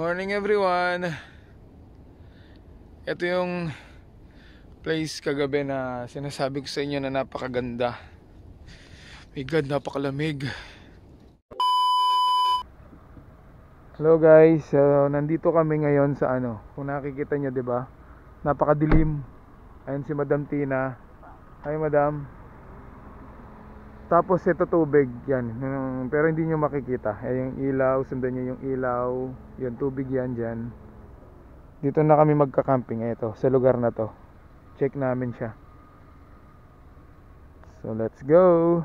morning everyone ito yung place kagabi na sinasabi ko sa inyo na napakaganda my god napakalamig hello guys so nandito kami ngayon sa ano kung nakikita nyo ba diba? napakadilim ayun si madam Tina hi madam tapos ito tubig, yan. Pero hindi nyo makikita. Ay eh, yung ilaw, sundan nyo yung ilaw. Yung tubig yan diyan. Dito na kami magka-camping. Eh, ito, sa lugar na to. Check namin siya. So let's go.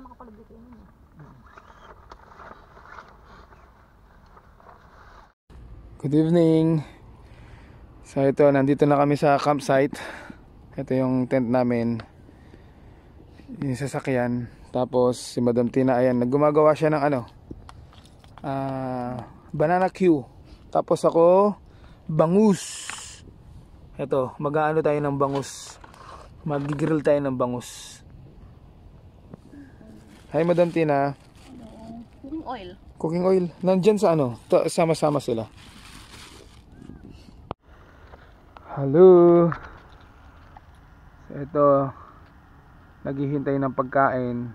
baka makapalagay kayo nun. Eh. Good evening. So ito, nandito na kami sa campsite. Ito yung tent namin. Yung sasakyan. Tapos si Madam Tina, ayan, naggumagawa siya ng ano. Uh, banana queue. Tapos ako, bangus. Ito, mag-aano tayo ng bangus. Mag-grill tayo ng bangus. Hi, Madam Tina. Hello. Cooking oil. Cooking oil. Nandiyan sa ano? Sama-sama sila. Hello. So, ito. Naghihintay ng pagkain.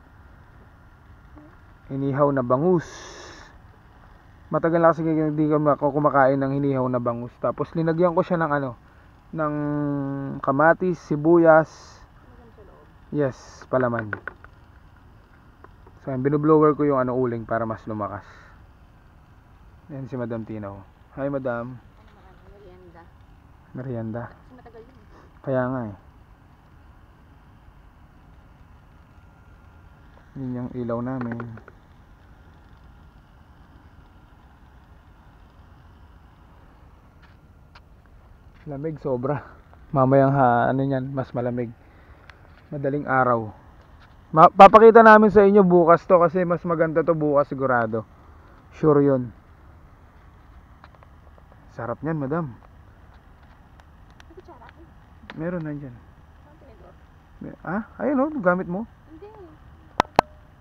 Inihaw na bangus. Matagal na kasi hindi ako kumakain ng inihaw na bangus. Tapos linagyan ko siya ng ano? Ng kamatis, sibuyas. Yes, palaman. So, ayan, binublower ko yung ano uling para mas lumakas. Ayan si Madam Tina. Hi, Madam. Merienda. Merienda. Matagal yun. Kaya nga eh. Yun yung ilaw namin. Lamig sobra. Mamayang ha, ano yan, mas malamig. Madaling araw. Papakita namin sa inyo bukas to kasi mas maganda to bukas sigurado. Sure yun. Sarap niyan, madam. Meron nandiyan. Ah, ayun oh, gamit mo. Hindi.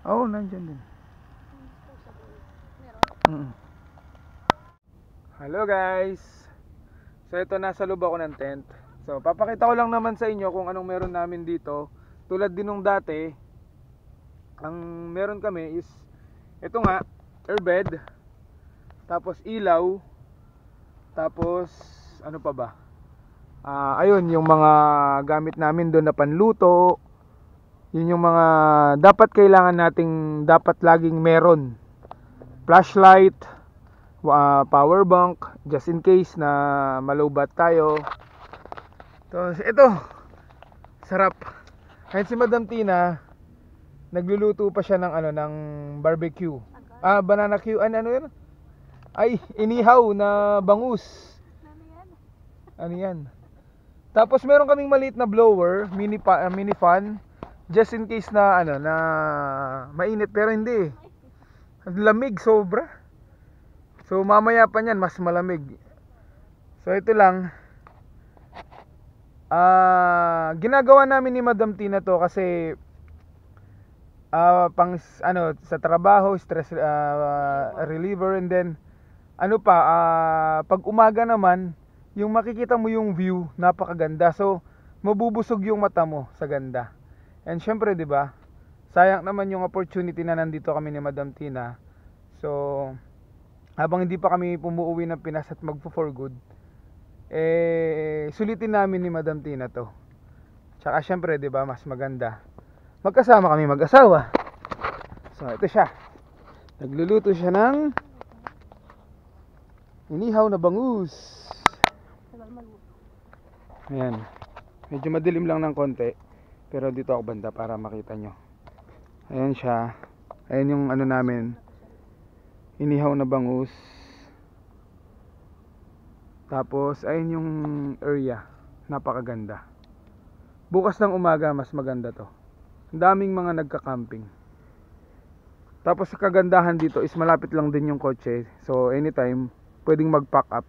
oh, nandiyan din. Meron. Hello guys. So ito nasa loob ako ng tent. So papakita ko lang naman sa inyo kung anong meron namin dito. Tulad din nung dati, ang meron kami is ito nga airbed tapos ilaw tapos ano pa ba uh, ayun yung mga gamit namin doon na panluto yun yung mga dapat kailangan nating dapat laging meron flashlight uh, power bank just in case na malobat tayo tapos ito sarap kahit si Madam Tina nagluluto pa siya ng ano ng barbecue. Ah, banana Q. Ano, ano yan? Ay, inihaw na bangus. Ano, ano yan? Tapos meron kaming maliit na blower, mini pa, uh, mini fan just in case na ano na mainit pero hindi. Lamig sobra. So mamaya pa niyan mas malamig. So ito lang. Ah, uh, ginagawa namin ni Madam Tina to kasi uh, pang ano sa trabaho, stress uh, reliever and then ano pa uh, pag umaga naman yung makikita mo yung view napakaganda. So mabubusog yung mata mo sa ganda. And syempre 'di ba? Sayang naman yung opportunity na nandito kami ni Madam Tina. So habang hindi pa kami pumuuwi ng Pinas at magpo for good, eh sulitin namin ni Madam Tina to. Tsaka syempre, 'di ba, mas maganda magkasama kami mag-asawa. So, ito siya. Nagluluto siya ng inihaw na bangus. Ayan. Medyo madilim lang ng konti. Pero dito ako banda para makita nyo. Ayan siya. Ayan yung ano namin. Inihaw na bangus. Tapos, ayan yung area. Napakaganda. Bukas ng umaga, mas maganda to daming mga nagka-camping. Tapos sa kagandahan dito is malapit lang din yung kotse. So anytime, pwedeng mag-pack up.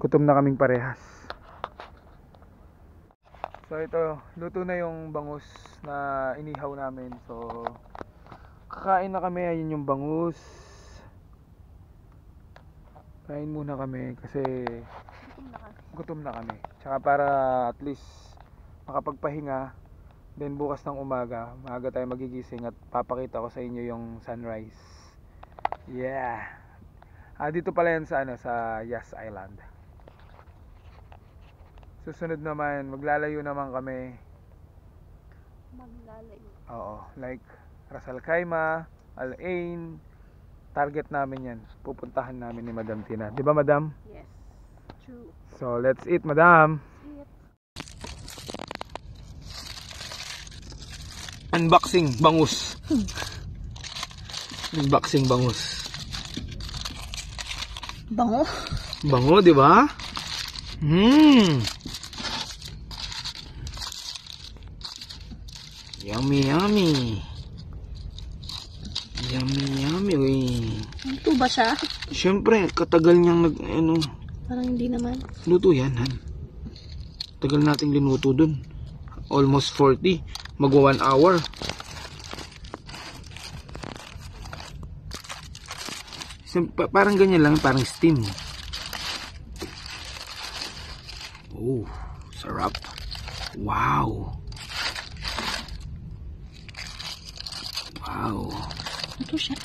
Kutom na kaming parehas. So ito, luto na yung bangus na inihaw namin. So kakain na kami, ayun yung bangus. Kain muna kami kasi gutom na kami. Gutom na kami. Tsaka para at least makapagpahinga Then bukas ng umaga, maaga tayo magigising at papakita ko sa inyo yung sunrise. Yeah. Ah, dito pala yan sa ano sa Yas Island. Susunod naman, maglalayo naman kami. Maglalayo. Oo, like Ras Al Khaimah, Al Ain, target namin yan. Pupuntahan namin ni Madam Tina. Di ba, Madam? Yes. True. So, let's eat, Madam. Unboxing bangus. Unboxing bangus. Bango? Bango, di ba? Hmm. Yummy, yummy. Yummy, yummy, uy. Luto ba siya? Siyempre, katagal niyang nag, ano. Parang hindi naman. Luto yan, han. Tagal nating linuto dun. Almost 40 mag 1 hour so, pa parang ganyan lang parang steam oh sarap wow wow ito siya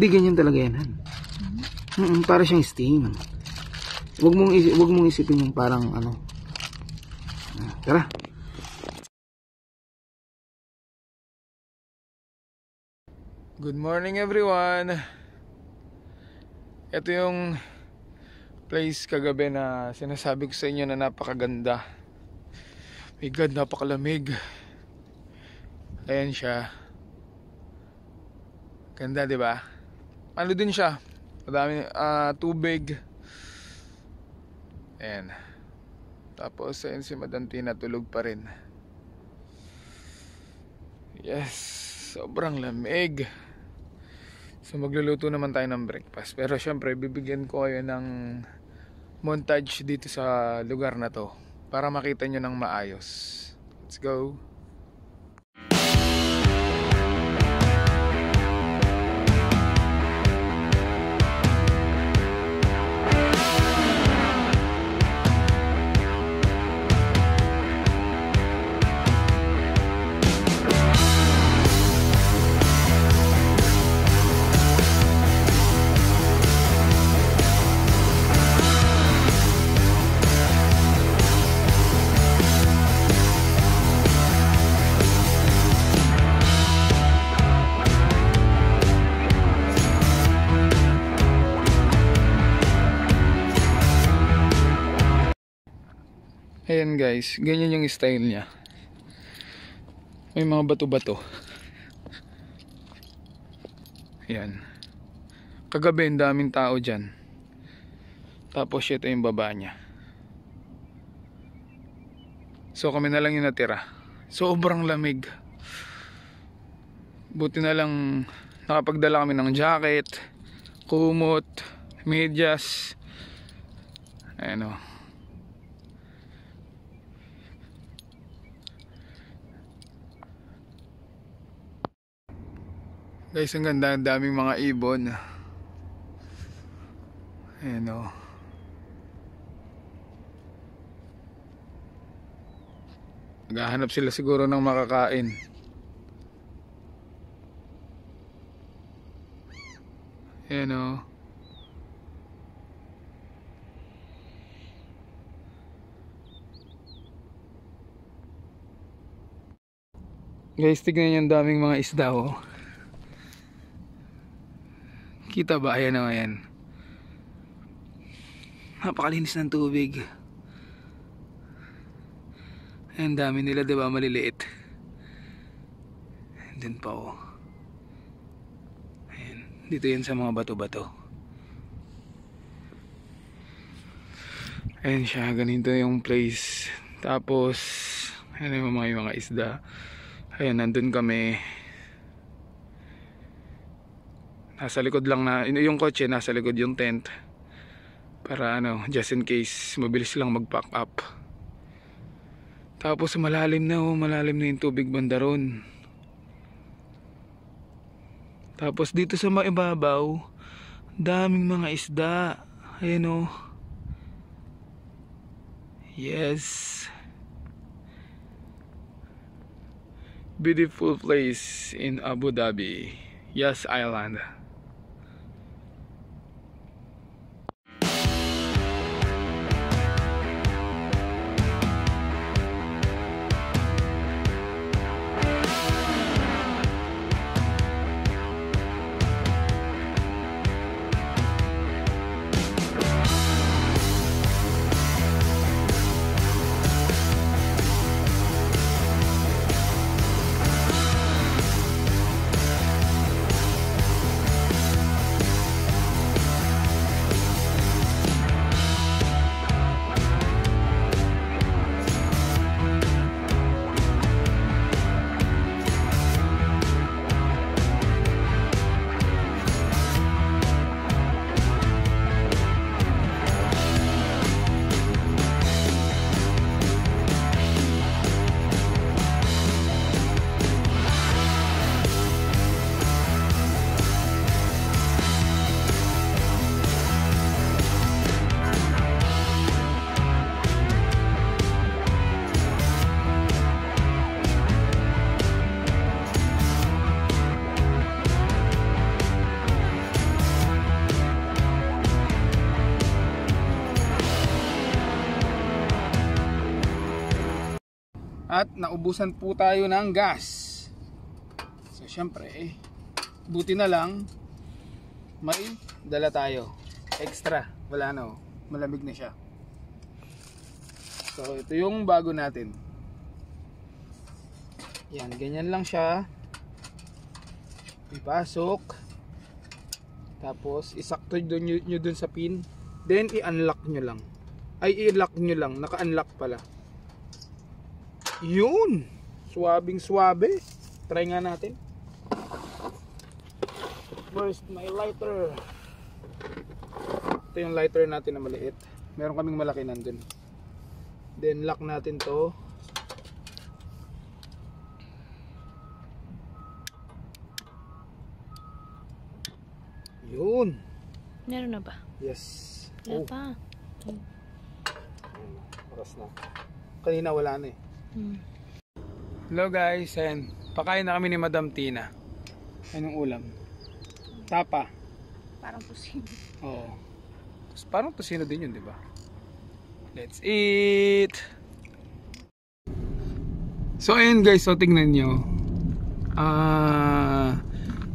di ganyan talaga yan han mm -mm, para siyang steam wag mong isip, wag mong isipin yung parang ano ah, tara Good morning everyone Ito yung place kagabi na sinasabi ko sa inyo na napakaganda May God, napakalamig Ayan siya Ganda ba? Diba? Ano din siya Madami, uh, tubig Ayan Tapos ayan si Madam Tina tulog pa rin Yes, sobrang lamig. So magluluto naman tayo ng breakfast. Pero syempre bibigyan ko kayo ng montage dito sa lugar na to para makita nyo ng maayos. Let's go! Ayan guys, ganyan yung style niya. May mga bato-bato. Ayan. Kagabi, ang daming tao dyan. Tapos ito yung baba niya. So kami na lang yung natira. Sobrang lamig. Buti na lang nakapagdala kami ng jacket, kumot, medyas. Ayan oh. Guys, ang ganda, ang daming mga ibon. Ayan o. Oh. Naghahanap sila siguro ng makakain. Ayan o. Oh. Guys, tignan yung daming mga isda o. Oh kita ba ayan o ayan napakalinis ng tubig ang dami nila di ba? maliliit din pa oh ayan dito yan sa mga bato bato ayan siya ganito yung place tapos ayan yung mga, yung mga isda ayan nandun kami nasa likod lang na yung kotse nasa likod yung tent para ano just in case mabilis lang mag pack up tapos malalim na oh malalim na yung tubig bandaron tapos dito sa maibabaw daming mga isda ayan oh yes beautiful place in Abu Dhabi Yes Island at naubusan po tayo ng gas so syempre buti na lang may dala tayo extra wala na oh. malamig na siya so ito yung bago natin yan ganyan lang siya ipasok tapos isakto nyo, nyo dun sa pin then i-unlock nyo lang ay i-lock nyo lang naka-unlock pala yun. Swabing swabe. Try nga natin. First, my lighter. Ito yung lighter natin na maliit. Meron kaming malaki nandun. Then, lock natin to. Yun. Meron na ba? Yes. Wala oh. pa. Oras na. Kanina wala na eh. Hmm. Hello guys, ayan. Pakain na kami ni Madam Tina. Anong ulam. Tapa. Parang pusino. Oo. Tapos Parang pusino din yun, di ba? Let's eat! So ayan guys, so tingnan nyo. Ah... Uh,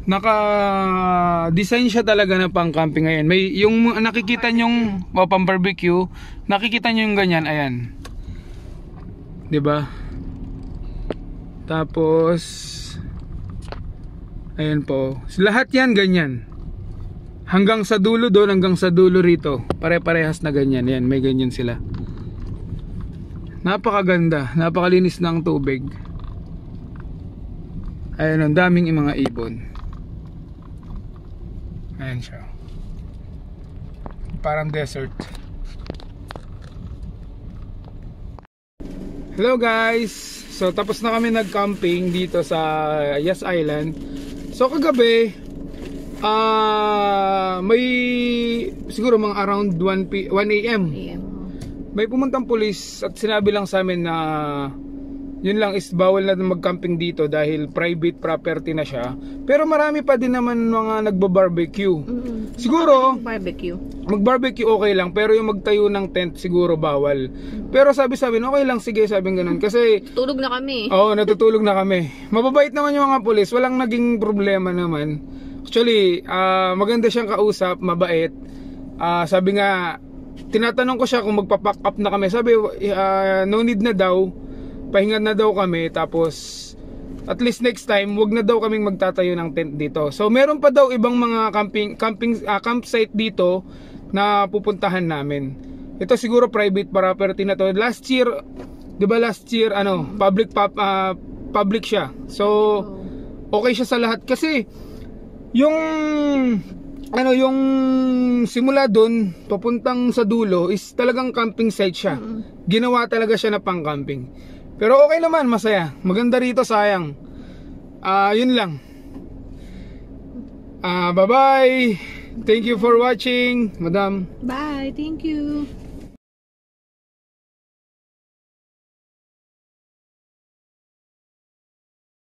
naka-design siya talaga na pang camping ngayon. May yung nakikita niyo oh, pang barbecue, nakikita niyo yung ganyan, ayan. 'di ba? Tapos ayun po. Lahat 'yan ganyan. Hanggang sa dulo doon, hanggang sa dulo rito. Pare-parehas na ganyan. Yan, may ganyan sila. Napakaganda, napakalinis ng tubig. Ayun, ang daming mga ibon. Ayun siya. Parang desert. Hello guys! So tapos na kami nag-camping dito sa Yes Island. So kagabi, uh, may siguro mga around 1, p 1 a.m. May pumuntang pulis at sinabi lang sa amin na yun lang is bawal na mag-camping dito dahil private property na siya. Pero marami pa din naman mga nagba-barbecue. Mm-hmm. Siguro, barbecue mag-barbecue okay lang pero yung magtayo ng tent siguro bawal. Pero sabi sabi okay lang sige sabi ganun kasi tutulog na kami. Oo, natutulog na kami. Mababait naman yung mga pulis, walang naging problema naman. Actually, uh, maganda siyang kausap, mabait. Uh, sabi nga tinatanong ko siya kung magpa-pack up na kami. Sabi uh, no need na daw. Pahinga na daw kami tapos at least next time, wag na daw kaming magtatayo ng tent dito. So meron pa daw ibang mga camping camping uh, campsite dito na pupuntahan namin. Ito siguro private property na to. Last year, 'di ba last year ano, public pop, uh, ah, public siya. So okay siya sa lahat kasi yung ano yung simula doon papuntang sa dulo is talagang camping site siya. Ginawa talaga siya na pang-camping. Pero okay naman, masaya. Maganda rito, sayang. Ah, uh, 'yun lang. Ah, uh, bye-bye. Thank you for watching, Madam. Bye. Thank you.